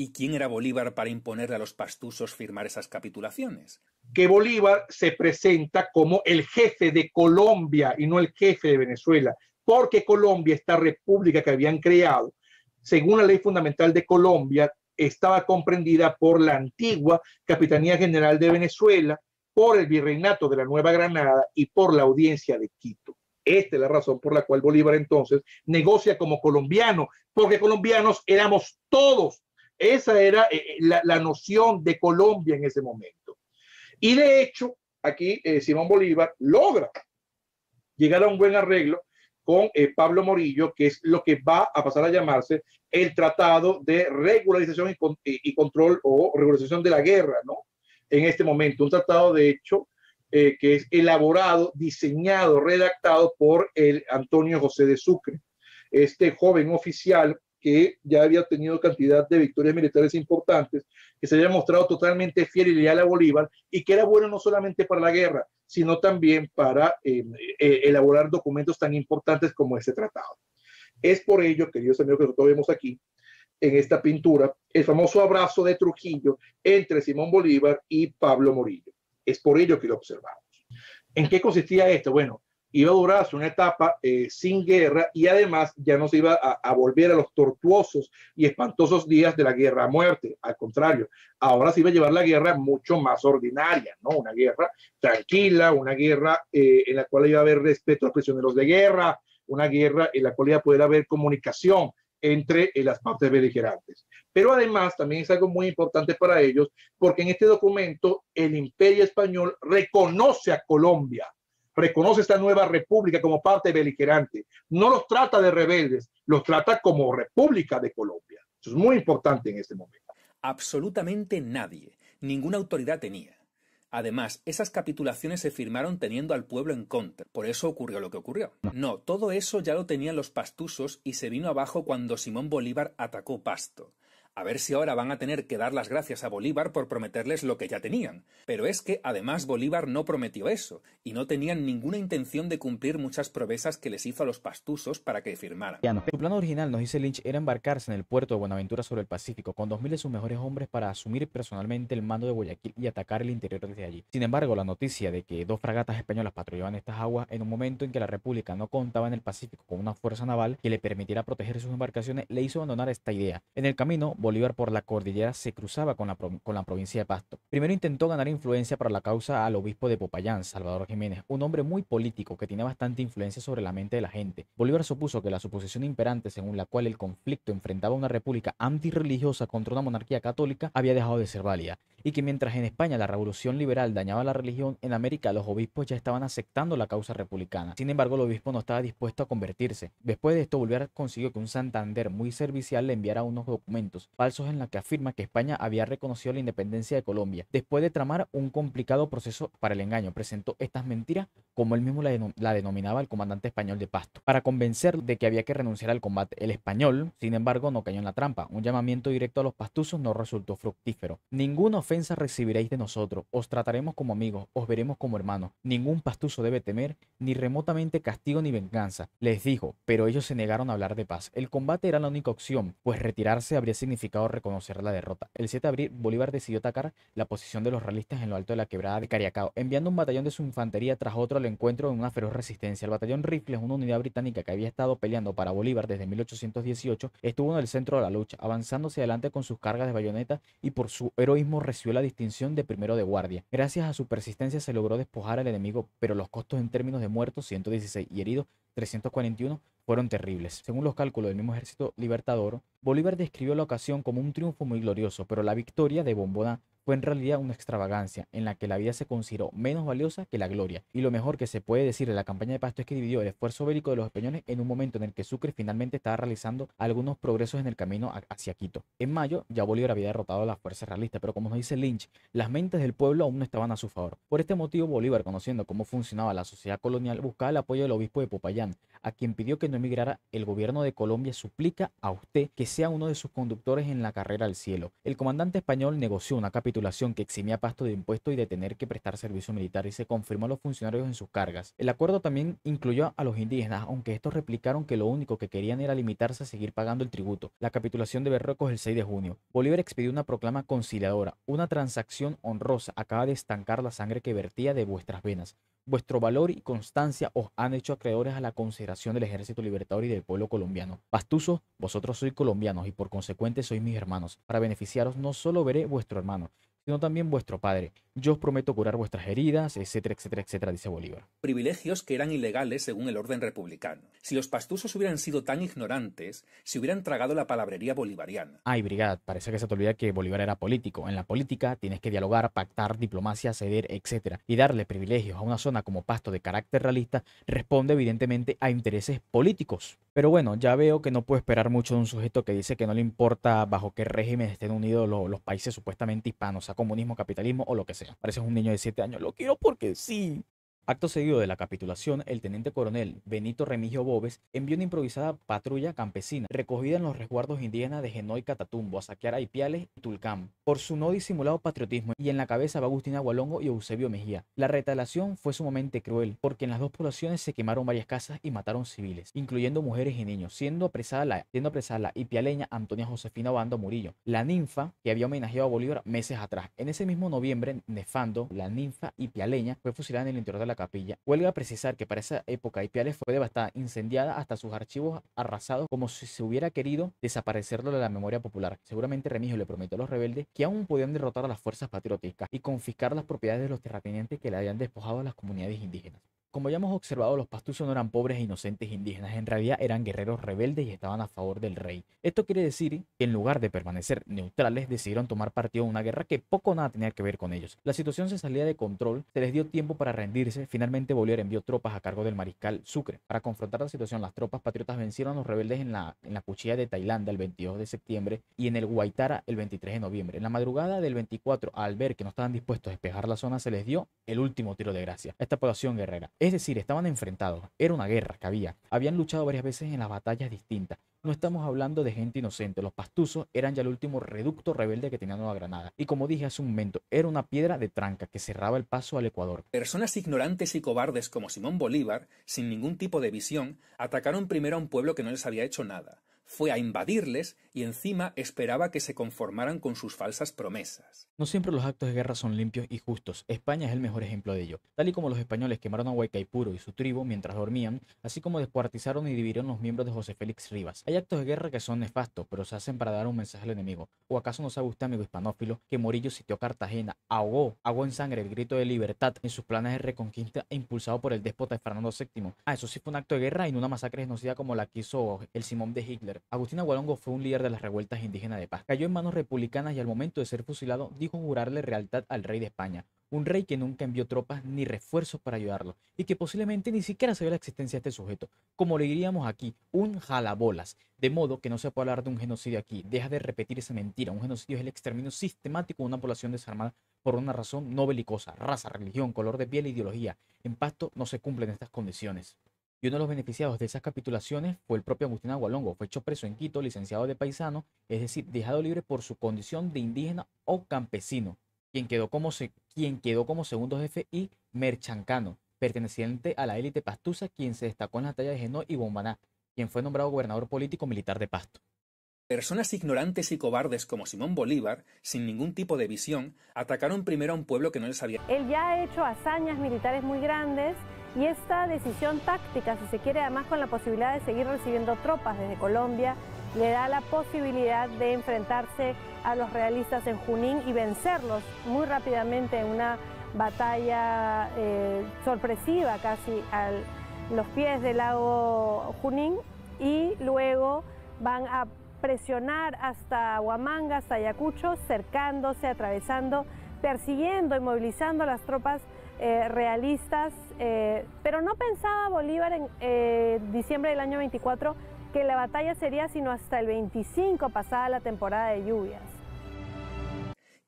¿Y quién era Bolívar para imponerle a los pastusos firmar esas capitulaciones? Que Bolívar se presenta como el jefe de Colombia y no el jefe de Venezuela, porque Colombia, esta república que habían creado, según la ley fundamental de Colombia, estaba comprendida por la antigua Capitanía General de Venezuela, por el Virreinato de la Nueva Granada y por la Audiencia de Quito. Esta es la razón por la cual Bolívar entonces negocia como colombiano, porque colombianos éramos todos esa era eh, eh, la, noción de Colombia en ese momento. Y de hecho, aquí eh, Simón Bolívar logra llegar a un buen arreglo con Pablo Morillo, que es lo que va a pasar a llamarse el Tratado de Regularización y, Control o Regularización de la Guerra, ¿no? En este momento, un tratado de hecho que es elaborado, diseñado, redactado por el Antonio José de Sucre, este joven oficial que ya había tenido cantidad de victorias militares importantes, que se había mostrado totalmente fiel y leal a Bolívar y que era bueno no solamente para la guerra, sino también para em, e, e, elaborar documentos tan importantes como este tratado. Es por ello, queridos amigos, que nosotros vemos aquí en esta pintura el famoso abrazo de Trujillo entre Simón Bolívar y Pablo Morillo. Es por ello que lo observamos. ¿En qué consistía esto? Bueno, iba a durar una etapa eh, sin guerra y además ya no se iba a, volver a los tortuosos y espantosos días de la guerra a muerte. Al contrario, ahora se iba a llevar la guerra mucho más ordinaria, ¿no? Una guerra tranquila, una guerra eh, en la cual iba a haber respeto a prisioneros de guerra, una guerra en la cual iba a poder haber comunicación entre eh, las partes beligerantes. Pero además también es algo muy importante para ellos porque en este documento el imperio español reconoce a Colombia reconoce esta nueva república como parte beligerante. No los trata de rebeldes, los trata como república de Colombia. Eso es muy importante en este momento. Absolutamente nadie, ninguna autoridad tenía. Además, esas capitulaciones se firmaron teniendo al pueblo en contra. Por eso ocurrió lo que ocurrió. No, todo eso ya lo tenían los pastusos y se vino abajo cuando Simón Bolívar atacó Pasto. A ver si ahora van a tener que dar las gracias a Bolívar por prometerles lo que ya tenían. Pero es que además Bolívar no prometió eso, y no tenían ninguna intención de cumplir muchas promesas que les hizo a los pastusos para que firmaran. Su plano original, nos dice Lynch, era embarcarse en el puerto de Buenaventura sobre el Pacífico con 2.000 de sus mejores hombres para asumir personalmente el mando de Guayaquil y atacar el interior desde allí. Sin embargo, la noticia de que dos fragatas españolas patrullaban estas aguas en un momento en que la República no contaba en el Pacífico con una fuerza naval que le permitiera proteger sus embarcaciones le hizo abandonar esta idea. En el camino, Bolívar por la cordillera se cruzaba con la, provincia de Pasto. Primero intentó ganar influencia para la causa al obispo de Popayán, Salvador Jiménez, un hombre muy político que tenía bastante influencia sobre la mente de la gente. Bolívar supuso que la suposición imperante según la cual el conflicto enfrentaba una república antirreligiosa contra una monarquía católica había dejado de ser válida, y que mientras en España la revolución liberal dañaba la religión, en América los obispos ya estaban aceptando la causa republicana. Sin embargo, el obispo no estaba dispuesto a convertirse. Después de esto, Bolívar consiguió que un Santander muy servicial le enviara unos documentos falsos en la que afirma que España había reconocido la independencia de Colombia. Después de tramar un complicado proceso para el engaño, presentó estas mentiras como él mismo la, denominaba el comandante español de Pasto, para convencer de que había que renunciar al combate. El español, sin embargo, no cayó en la trampa. Un llamamiento directo a los pastusos no resultó fructífero. Ninguna ofensa recibiréis de nosotros, os trataremos como amigos, os veremos como hermanos. Ningún pastuso debe temer ni remotamente castigo ni venganza, les dijo, pero ellos se negaron a hablar de paz. El combate era la única opción, pues retirarse habría significado reconocer la derrota. El 7 de abril, Bolívar decidió atacar la posición de los realistas en lo alto de la quebrada de Cariacao, enviando un batallón de su infantería tras otro al encuentro de una feroz resistencia. El batallón Rifles, una unidad británica que había estado peleando para Bolívar desde 1818, estuvo en el centro de la lucha, avanzándose adelante con sus cargas de bayoneta y por su heroísmo recibió la distinción de primero de guardia. Gracias a su persistencia se logró despojar al enemigo, pero los costos en términos de muertos 116 y heridos 341 fueron terribles. Según los cálculos del mismo ejército libertador, Bolívar describió la ocasión como un triunfo muy glorioso, pero la victoria de Bomboná fue en realidad una extravagancia en la que la vida se consideró menos valiosa que la gloria. Y lo mejor que se puede decir de la campaña de Pasto es que dividió el esfuerzo bélico de los españoles en un momento en el que Sucre finalmente estaba realizando algunos progresos en el camino hacia Quito. En mayo ya Bolívar había derrotado a las fuerzas realistas, pero como nos dice Lynch, las mentes del pueblo aún no estaban a su favor. Por este motivo Bolívar, conociendo cómo funcionaba la sociedad colonial, buscaba el apoyo del obispo de Popayán, a quien pidió que no emigrara. El gobierno de Colombia suplica a usted que sea uno de sus conductores en la carrera al cielo. El comandante español negoció una capital capitulación que eximía Pasto de impuestos y de tener que prestar servicio militar y se confirmó a los funcionarios en sus cargas. El acuerdo también incluyó a los indígenas, aunque estos replicaron que lo único que querían era limitarse a seguir pagando el tributo. La capitulación de Berruecos el 6 de junio. Bolívar expidió una proclama conciliadora, una transacción honrosa acaba de estancar la sangre que vertía de vuestras venas. Vuestro valor y constancia os han hecho acreedores a la consideración del Ejército Libertador y del pueblo colombiano. Pastuso, vosotros sois colombianos y por consecuente sois mis hermanos. Para beneficiaros no solo veré vuestro hermano, sino también vuestro Padre. Yo os prometo curar vuestras heridas, etcétera, etcétera, etcétera, dice Bolívar. Privilegios que eran ilegales según el orden republicano. Si los pastusos hubieran sido tan ignorantes, se hubieran tragado la palabrería bolivariana. Ay, Brigad, parece que se te olvida que Bolívar era político. En la política tienes que dialogar, pactar, diplomacia, ceder, etcétera. Y darle privilegios a una zona como Pasto de carácter realista responde evidentemente a intereses políticos. Pero bueno, ya veo que no puedo esperar mucho de un sujeto que dice que no le importa bajo qué régimen estén unidos los, los países supuestamente hispanos comunismo, capitalismo o lo que sea. Pareces un niño de 7 años, lo quiero porque sí. Acto seguido de la capitulación, el teniente coronel Benito Remigio Bobes envió una improvisada patrulla campesina recogida en los resguardos indígenas de Genoa y Catatumbo a saquear a Ipiales y Tulcán. Por su no disimulado patriotismo y en la cabeza va Agustín Agualongo y Eusebio Mejía. La retalación fue sumamente cruel porque en las dos poblaciones se quemaron varias casas y mataron civiles, incluyendo mujeres y niños, siendo apresada la, siendo ipialeña Antonia Josefina Bando Murillo, la ninfa que había homenajeado a Bolívar meses atrás. En ese mismo noviembre, nefando, la ninfa ipialeña fue fusilada en el interior de la capilla. Huelga precisar que para esa época Ipiales fue devastada, incendiada hasta sus archivos arrasados como si se hubiera querido desaparecerlo de la memoria popular. Seguramente Remigio le prometió a los rebeldes que aún podían derrotar a las fuerzas patrióticas y confiscar las propiedades de los terratenientes que le habían despojado a las comunidades indígenas. Como ya hemos observado, los pastusos no eran pobres e inocentes indígenas, en realidad eran guerreros rebeldes y estaban a favor del rey. Esto quiere decir que en lugar de permanecer neutrales, decidieron tomar partido en una guerra que poco nada tenía que ver con ellos. La situación se salía de control, se les dio tiempo para rendirse, finalmente Bolívar envió tropas a cargo del mariscal Sucre. Para confrontar la situación, las tropas patriotas vencieron a los rebeldes en la, en la cuchilla de Tailandia el 22 de septiembre y en el Guaitara el 23 de noviembre. En la madrugada del 24, al ver que no estaban dispuestos a despejar la zona, se les dio el último tiro de gracia. Esta población guerrera. Es decir, estaban enfrentados, era una guerra que había. Habían luchado varias veces en las batallas distintas. No estamos hablando de gente inocente, los pastusos eran ya el último reducto rebelde que tenía Nueva Granada. Y como dije hace un momento, era una piedra de tranca que cerraba el paso al Ecuador. Personas ignorantes y cobardes como Simón Bolívar, sin ningún tipo de visión, atacaron primero a un pueblo que no les había hecho nada fue a invadirles y encima esperaba que se conformaran con sus falsas promesas. No siempre los actos de guerra son limpios y justos. España es el mejor ejemplo de ello. Tal y como los españoles quemaron a Huaycaipuro y su tribu mientras dormían, así como descuartizaron y dividieron los miembros de José Félix Rivas. Hay actos de guerra que son nefastos, pero se hacen para dar un mensaje al enemigo. ¿O acaso no sabe usted, amigo hispanófilo, que Morillo sitió Cartagena, ahogó, ahogó en sangre el grito de libertad en sus planes de reconquista e impulsado por el déspota de Fernando VII? Ah, eso sí fue un acto de guerra y no una masacre genocida como la que hizo el Simón de Hitler. Agustín Agualongo fue un líder de las revueltas indígenas de paz. Cayó en manos republicanas y al momento de ser fusilado dijo jurarle realtad al rey de España, un rey que nunca envió tropas ni refuerzos para ayudarlo y que posiblemente ni siquiera sabía la existencia de este sujeto, como le diríamos aquí, un jalabolas. De modo que no se puede hablar de un genocidio aquí, deja de repetir esa mentira, un genocidio es el exterminio sistemático de una población desarmada por una razón no belicosa, raza, religión, color de piel e ideología. En Pasto no se cumplen estas condiciones y uno de los beneficiados de esas capitulaciones fue el propio Agustín Agualongo. Fue hecho preso en Quito, licenciado de paisano, es decir, dejado libre por su condición de indígena o campesino, quien quedó como, quien quedó como segundo jefe y merchancano, perteneciente a la élite pastusa, quien se destacó en la batalla de Genó y Bombaná, quien fue nombrado gobernador político militar de Pasto. Personas ignorantes y cobardes como Simón Bolívar, sin ningún tipo de visión, atacaron primero a un pueblo que no les había. Él ya ha hecho hazañas militares muy grandes y esta decisión táctica, si se quiere, además con la posibilidad de seguir recibiendo tropas desde Colombia, le da la posibilidad de enfrentarse a los realistas en Junín y vencerlos muy rápidamente en una batalla eh, sorpresiva casi a los pies del lago Junín y luego van a presionar hasta Huamanga, hasta Ayacucho, cercándose, atravesando, persiguiendo y movilizando a las tropas eh, realistas, eh, pero no pensaba Bolívar en eh, diciembre del año 24 que la batalla sería sino hasta el 25 pasada la temporada de lluvias.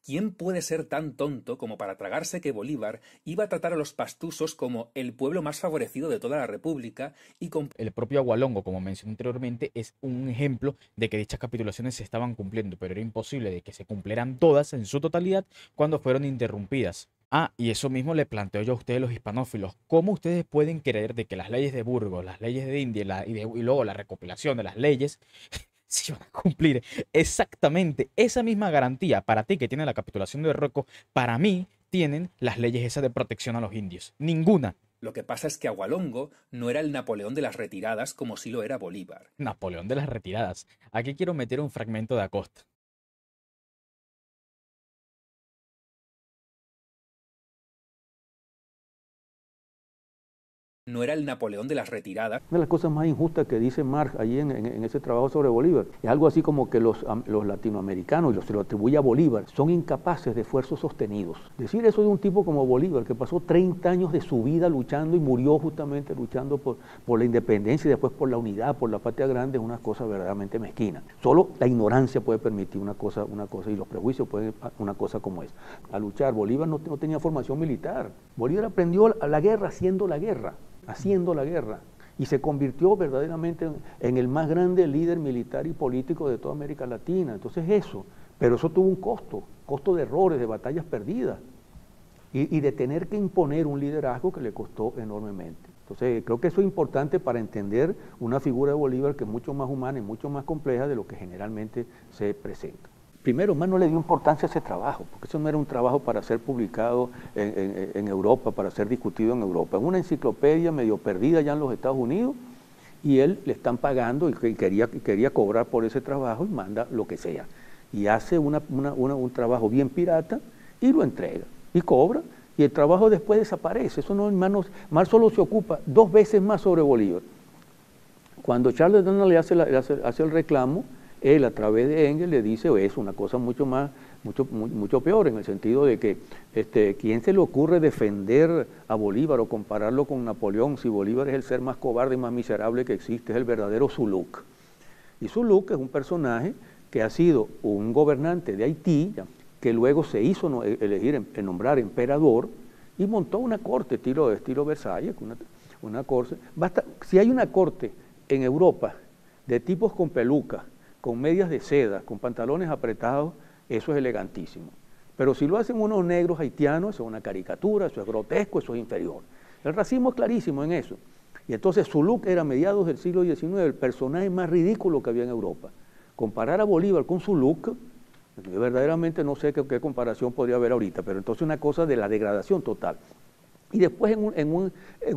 ¿Quién puede ser tan tonto como para tragarse que Bolívar iba a tratar a los pastusos como el pueblo más favorecido de toda la República y con... El propio Agualongo, como mencioné anteriormente, es un ejemplo de que dichas capitulaciones se estaban cumpliendo, pero era imposible de que se cumplieran todas en su totalidad cuando fueron interrumpidas Ah, y eso mismo le planteo yo a ustedes los hispanófilos. ¿Cómo ustedes pueden creer de que las leyes de Burgos, las leyes de India y, luego la recopilación de las leyes [LAUGHS] se van a cumplir exactamente esa misma garantía para ti que tiene la capitulación de Roco, Para mí tienen las leyes esas de protección a los indios. Ninguna. Lo que pasa es que Agualongo no era el Napoleón de las retiradas como si lo era Bolívar. Napoleón de las retiradas. Aquí quiero meter un fragmento de Acosta. no era el Napoleón de las retiradas. Una de las cosas más injustas que dice Marx ahí en, ese trabajo sobre Bolívar es algo así como que los, latinoamericanos, y se lo atribuye a Bolívar, son incapaces de esfuerzos sostenidos. Decir eso de un tipo como Bolívar, que pasó 30 años de su vida luchando y murió justamente luchando por, la independencia y después por la unidad, por la patria grande, es una cosa verdaderamente mezquina. Solo la ignorancia puede permitir una cosa, una cosa y los prejuicios pueden ah, una cosa como esa. A luchar, Bolívar no, tenía formación militar. Bolívar aprendió la, la guerra haciendo la guerra haciendo la guerra y se convirtió verdaderamente en el más grande líder militar y político de toda América Latina. Entonces eso, pero eso tuvo un costo, costo de errores, de batallas perdidas y, de tener que imponer un liderazgo que le costó enormemente. Entonces creo que eso es importante para entender una figura de Bolívar que es mucho más humana y mucho más compleja de lo que generalmente se presenta primero, más no le dio importancia a ese trabajo, porque eso no era un trabajo para ser publicado en, Europa, para ser discutido en Europa. Es una enciclopedia medio perdida ya en los Estados Unidos y él le están pagando y quería, quería cobrar por ese trabajo y manda lo que sea. Y hace un trabajo bien pirata y lo entrega y cobra y el trabajo después desaparece. Eso no, manos más solo se ocupa dos veces más sobre Bolívar. Cuando Charles Dana le hace el reclamo, él a través de Engel le dice, es una cosa mucho más, mucho, mucho peor, en el sentido de que este, ¿quién se le ocurre defender a Bolívar o compararlo con Napoleón si Bolívar es el ser más cobarde y más miserable que existe, es el verdadero Zuluk? Y Zuluk es un personaje que ha sido un gobernante de Haití, que luego se hizo e-, elegir, em-, nombrar emperador, y montó una corte estilo, estilo Versalles, una corte. Basta, si hay una corte en Europa de tipos con peluca con medias de seda, con pantalones apretados, eso es elegantísimo. Pero si lo hacen unos negros haitianos, eso es una caricatura, eso es grotesco, eso es inferior. El racismo es clarísimo en eso. Y entonces su look era mediados del siglo XIX el personaje más ridículo que había en Europa. Comparar a Bolívar con su look, verdaderamente no sé qué, comparación podría haber ahorita, pero entonces una cosa de la degradación total. Y después en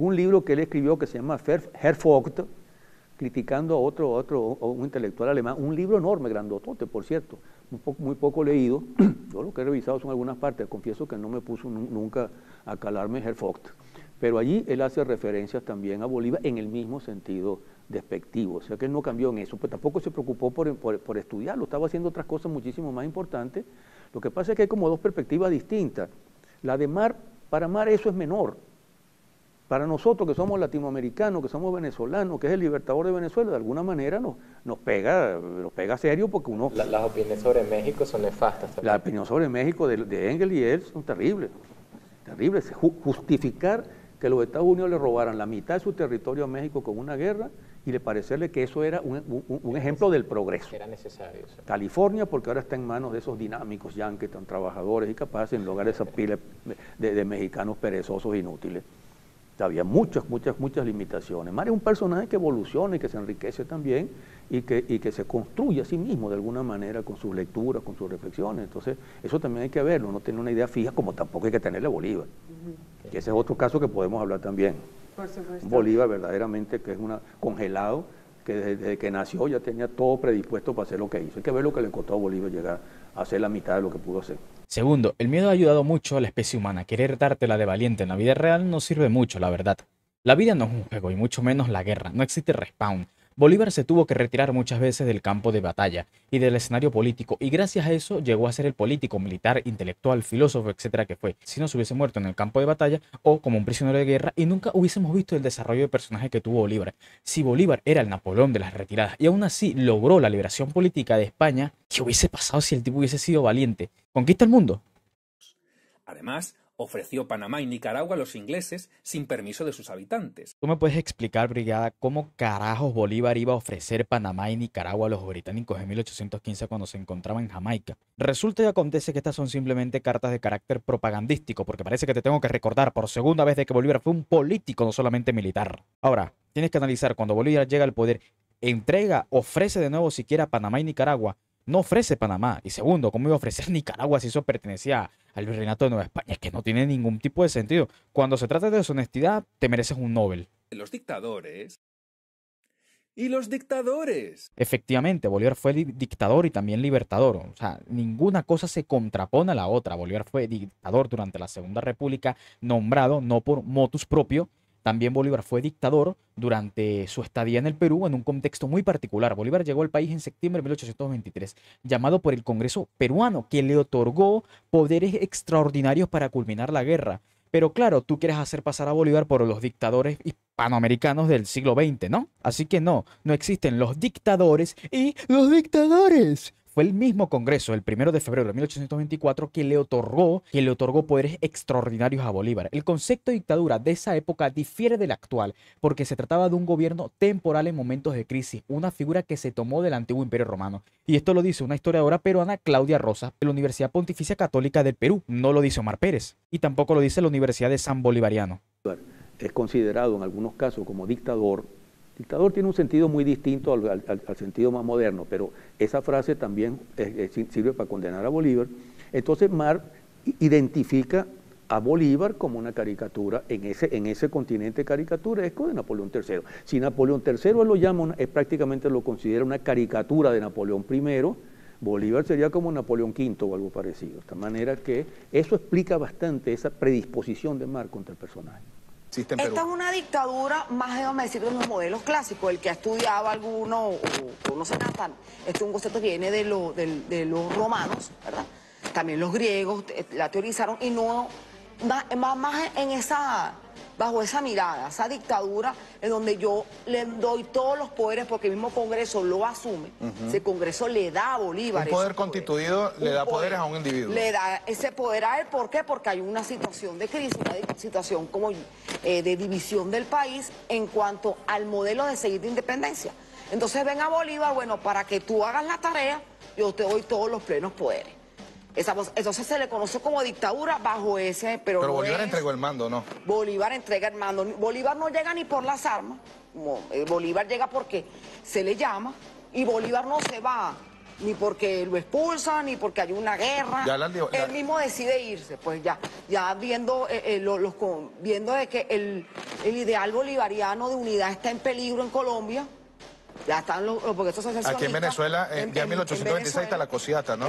un, libro que él escribió que se llama Herford, criticando a otro, otro un intelectual alemán, un libro enorme, grandotote, por cierto, muy poco, leído. [CLEARS THROAT] Yo lo que he revisado son algunas partes, confieso que no me puso nunca a calarme Herfogt. Pero allí él hace referencias también a Bolívar en el mismo sentido despectivo, o sea que él no cambió en eso, pues tampoco se preocupó por estudiarlo, estaba haciendo otras cosas muchísimo más importantes. Lo que pasa es que hay como dos perspectivas distintas. La de Mar, para Mar eso es menor, para nosotros que somos latinoamericanos, que somos venezolanos, que es el libertador de Venezuela, de alguna manera nos, nos, pega, nos pega serio porque uno... las opiniones sobre México son nefastas. También. La opinión sobre México de, Engel y él son terribles, terribles. Justificar que los Estados Unidos le robaran la mitad de su territorio a México con una guerra y le parecerle que eso era un, ejemplo del progreso. Era necesario. Eso. California, porque ahora está en manos de esos dinámicos que tan trabajadores y capaces en lugar de esas de, de mexicanos perezosos e inútiles había muchas, muchas, muchas limitaciones. Mario es un personaje que evoluciona y que se enriquece también y que, que se construye a sí mismo de alguna manera con sus lecturas, con sus reflexiones. Entonces, eso también hay que verlo, no tener una idea fija como tampoco hay que tenerle a Bolívar. ese es otro caso que podemos hablar también. Bolívar verdaderamente que es un congelado que desde, desde, que nació ya tenía todo predispuesto para hacer lo que hizo. Hay que ver lo que le costó a Bolívar llegar a hacer la mitad de lo que pudo hacer. Segundo, el miedo ha ayudado mucho a la especie humana. Querer dártela de valiente en la vida real no sirve mucho, la verdad. La vida no es un juego y mucho menos la guerra. No existe respawn. Bolívar se tuvo que retirar muchas veces del campo de batalla y del escenario político y gracias a eso llegó a ser el político, militar, intelectual, filósofo, etcétera que fue. Si no se hubiese muerto en el campo de batalla o como un prisionero de guerra y nunca hubiésemos visto el desarrollo de personaje que tuvo Bolívar. Si Bolívar era el Napoleón de las retiradas y aún así logró la liberación política de España, ¿qué hubiese pasado si el tipo hubiese sido valiente? Conquista el mundo. Además, ofreció Panamá y Nicaragua a los ingleses sin permiso de sus habitantes. ¿Tú me puedes explicar, Brigada, cómo carajos Bolívar iba a ofrecer Panamá y Nicaragua a los británicos en 1815 cuando se encontraba en Jamaica? Resulta y acontece que estas son simplemente cartas de carácter propagandístico, porque parece que te tengo que recordar por segunda vez de que Bolívar fue un político, no solamente militar. Ahora, tienes que analizar cuando Bolívar llega al poder, entrega, ofrece de nuevo siquiera Panamá y Nicaragua, no ofrece Panamá. Y segundo, ¿cómo iba a ofrecer [LAUGHS] Nicaragua si eso pertenecía al virreinato de Nueva España? Es que no tiene ningún tipo de sentido. Cuando se trata de deshonestidad, te mereces un Nobel. Los dictadores. Y los dictadores. Efectivamente, Bolívar fue dictador y también libertador. O sea, ninguna cosa se contrapone a la otra. Bolívar fue dictador durante la Segunda República, nombrado no por motus propio, también Bolívar fue dictador durante su estadía en el Perú en un contexto muy particular. Bolívar llegó al país en septiembre de 1823, llamado por el Congreso peruano, que le otorgó poderes extraordinarios para culminar la guerra. Pero claro, tú quieres hacer pasar a Bolívar por los dictadores hispanoamericanos del siglo XX, ¿no? Así que no, no existen los dictadores y los dictadores fue el mismo Congreso, el primero de febrero de 1824, que le otorgó, que le otorgó poderes extraordinarios a Bolívar. El concepto de dictadura de esa época difiere del actual, porque se trataba de un gobierno temporal en momentos de crisis, una figura que se tomó del antiguo imperio romano. Y esto lo dice una historiadora peruana, Claudia Rosa, de la Universidad Pontificia Católica del Perú. No lo dice Omar Pérez, y tampoco lo dice la Universidad de San Bolivariano. Es considerado en algunos casos como dictador Dictador tiene un sentido muy distinto al, sentido más moderno, pero esa frase también sirve para condenar a Bolívar. Entonces Marx identifica a Bolívar como una caricatura en ese, en ese continente caricaturesco de Napoleón III. Si Napoleón III lo llama, es prácticamente lo considera una caricatura de Napoleón I, Bolívar sería como Napoleón V o algo parecido. De esta manera que eso explica bastante esa predisposición de Marx contra el personaje. Esta es una dictadura, más déjame decirlo, en los modelos clásicos. El que ha estudiado alguno, o, o no este es un concepto que viene de, los romanos, ¿verdad? También los griegos eh, la teorizaron y no, más en esa bajo esa mirada, esa dictadura, en donde yo le doy todos los poderes porque el mismo Congreso lo asume. Ese Congreso le da a Bolívar. el poder constituido le da poderes a un individuo. Le da ese poder a él. ¿Por qué? Porque hay una situación de crisis, una situación como eh, de división del país en cuanto al modelo de seguir de independencia. Entonces ven a Bolívar, bueno, para que tú hagas la tarea, yo te doy todos los plenos poderes entonces se le conoce como dictadura bajo ese... Pero, Bolívar entregó el mando, ¿no? Bolívar entrega el mando. Bolívar no llega ni por las armas. Eh, Bolívar llega porque se le llama y Bolívar no se va ni porque lo expulsan, ni porque hay una guerra. Ya Él mismo decide irse, pues ya, ya viendo, eh, eh, los, viendo de que el, ideal bolivariano de unidad está en peligro en Colombia. Ya están los, porque Aquí en Venezuela, en, 1826 está la cosiata, ¿no?